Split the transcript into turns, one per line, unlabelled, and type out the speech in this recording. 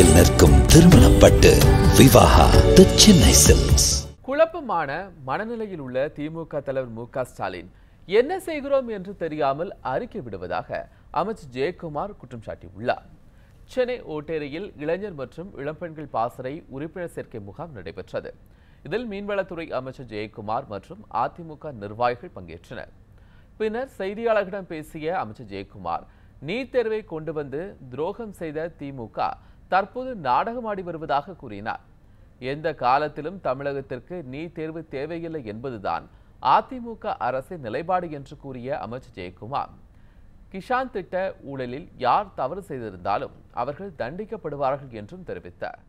தெருவில் நிற்கும் திருமணப்பட்டு விவாகா
தி சென்னை சில்க்ஸ்
குழப்பமான மனநிலையில் உள்ள திமுக தலைவர் மு ஸ்டாலின் என்ன செய்கிறோம் என்று தெரியாமல் அறிக்கை விடுவதாக அமைச்சர் ஜெயக்குமார் குற்றம் சாட்டியுள்ளார் சென்னை ஓட்டேரியில் இளைஞர் மற்றும் இளம்பெண்கள் பாசறை உறுப்பினர் சேர்க்கை முகாம் நடைபெற்றது இதில் மீன்வளத்துறை அமைச்சர் ஜெயக்குமார் மற்றும் அதிமுக நிர்வாகிகள் பங்கேற்றனர் பின்னர் செய்தியாளர்களிடம் பேசிய அமைச்சர் ஜெயக்குமார் நீட் தேர்வை கொண்டு வந்து துரோகம் செய்த திமுக தற்போது நாடகமாடி வருவதாக கூறினார் எந்த காலத்திலும் தமிழகத்திற்கு நீட் தேர்வு தேவையில்லை என்பதுதான் அதிமுக அரசின் நிலைப்பாடு என்று கூறிய அமைச்சர் ஜெயக்குமார் கிஷான் திட்ட ஊழலில் யார் தவறு செய்திருந்தாலும் அவர்கள் தண்டிக்கப்படுவார்கள் என்றும் தெரிவித்தார்